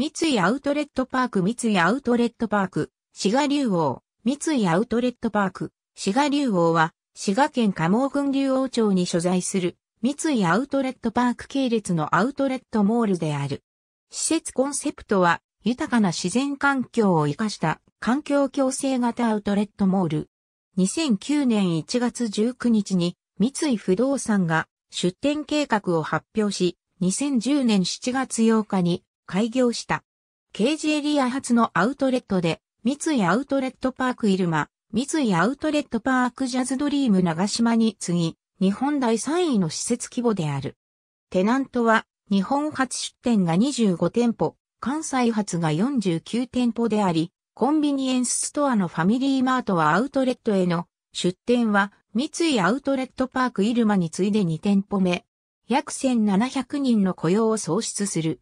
三井アウトレットパーク三井アウトレットパーク、滋賀竜王、三井アウトレットパーク、滋賀竜王は、滋賀県加茂郡竜王町に所在する、三井アウトレットパーク系列のアウトレットモールである。施設コンセプトは、豊かな自然環境を活かした環境共生型アウトレットモール。2009年1月19日に三井不動産が出店計画を発表し、2010年7月8日に開業した。ケージエリア初のアウトレットで、三井アウトレットパークイルマ、三井アウトレットパークジャズドリーム長島に次ぎ、日本第3位の施設規模である。テナントは、日本初出店が25店舗、関西発が49店舗であり、コンビニエンスストアのファミリーマートはアウトレットへの出店は三井アウトレットパークイルマに次いで2店舗目。約1700人の雇用を創出する。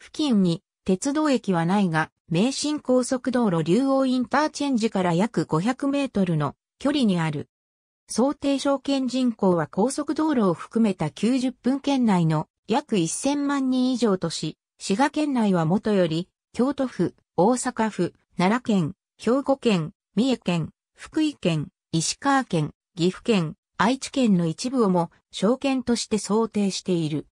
付近に鉄道駅はないが、名神高速道路竜王インターチェンジから約500メートルの距離にある。想定証券人口は高速道路を含めた90分圏内の約1000万人以上とし、滋賀県内はもとより、京都府、大阪府、奈良県、兵庫県、三重県、福井県、石川県、岐阜県、愛知県の一部をも証券として想定している。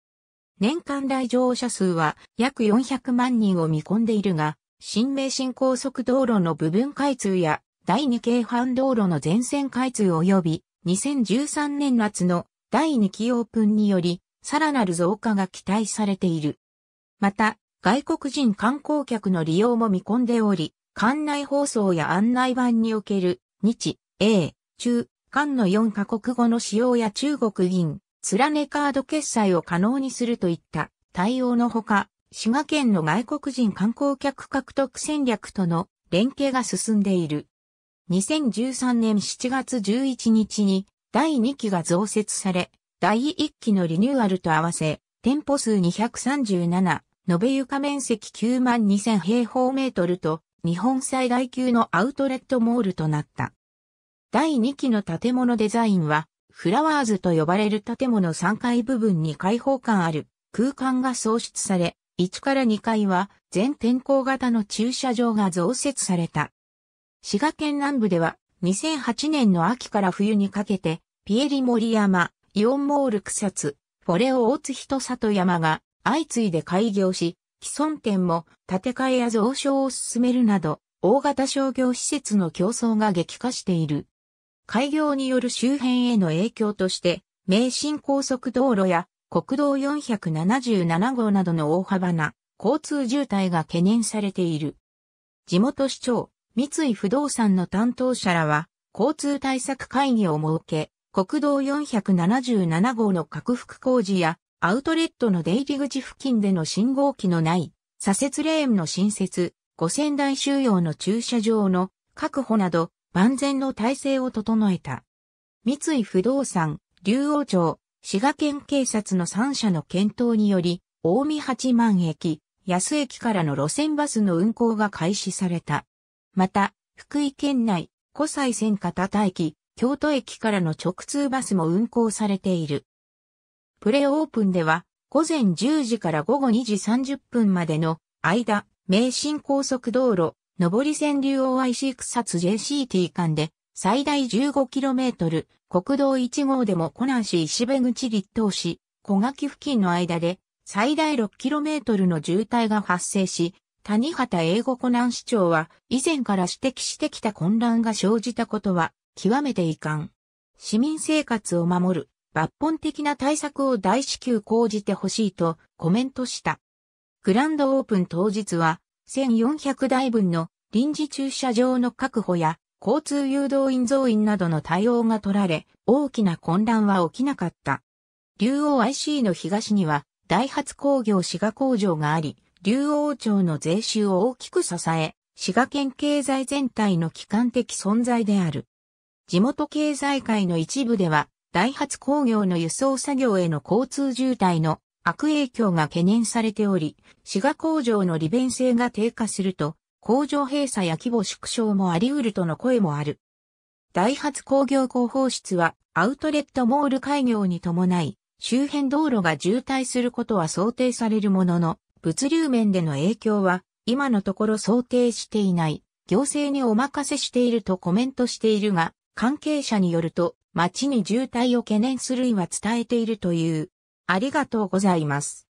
年間来場者数は約400万人を見込んでいるが、新名神高速道路の部分開通や第二京阪道路の全線開通及び2013年夏の第二期オープンにより、さらなる増加が期待されている。また、外国人観光客の利用も見込んでおり、館内放送や案内版における日、英、中、間の4カ国語の使用や中国銀、ラねカード決済を可能にするといった対応のほか、滋賀県の外国人観光客獲得戦略との連携が進んでいる。2013年7月11日に第2期が増設され、第1期のリニューアルと合わせ、店舗数237、延べ床面積9万2000平方メートルと、日本最大級のアウトレットモールとなった。第2期の建物デザインは、フラワーズと呼ばれる建物3階部分に開放感ある空間が創出され、1から2階は全天候型の駐車場が増設された。滋賀県南部では2008年の秋から冬にかけて、ピエリ森山、イオンモール草津、フォレオ大津人里山が相次いで開業し、既存店も建て替えや増床を進めるなど、大型商業施設の競争が激化している。開業による周辺への影響として、名神高速道路や国道477号などの大幅な交通渋滞が懸念されている。地元市長、三井不動産の担当者らは、交通対策会議を設け、国道477号の拡幅工事や、アウトレットの出入り口付近での信号機のない、左折レーンの新設、五線台収容の駐車場の確保など、万全の体制を整えた。三井不動産、竜王町、滋賀県警察の3社の検討により、大見八幡駅、安駅からの路線バスの運行が開始された。また、福井県内、古西線片田駅、京都駅からの直通バスも運行されている。プレオープンでは、午前10時から午後2時30分までの間、名神高速道路、上り線竜 o IC 草津 JCT 間で、最大 15km、国道1号でも湖南市石部口立東市、小垣付近の間で、最大 6km の渋滞が発生し、谷畑英語湖南市長は、以前から指摘してきた混乱が生じたことは、極めて遺憾。市民生活を守る、抜本的な対策を大至急講じてほしいとコメントした。グランドオープン当日は1400台分の臨時駐車場の確保や交通誘導員増員などの対応が取られ、大きな混乱は起きなかった。竜王 IC の東には、ダイハツ工業滋賀工場があり、竜王町の税収を大きく支え、滋賀県経済全体の機関的存在である。地元経済界の一部では、ダイハツ工業の輸送作業への交通渋滞の悪影響が懸念されており、滋賀工場の利便性が低下すると、工場閉鎖や規模縮小もあり得るとの声もある。ダイハツ工業広報室は、アウトレットモール開業に伴い、周辺道路が渋滞することは想定されるものの、物流面での影響は、今のところ想定していない、行政にお任せしているとコメントしているが、関係者によると、街に渋滞を懸念する意は伝えているという。ありがとうございます。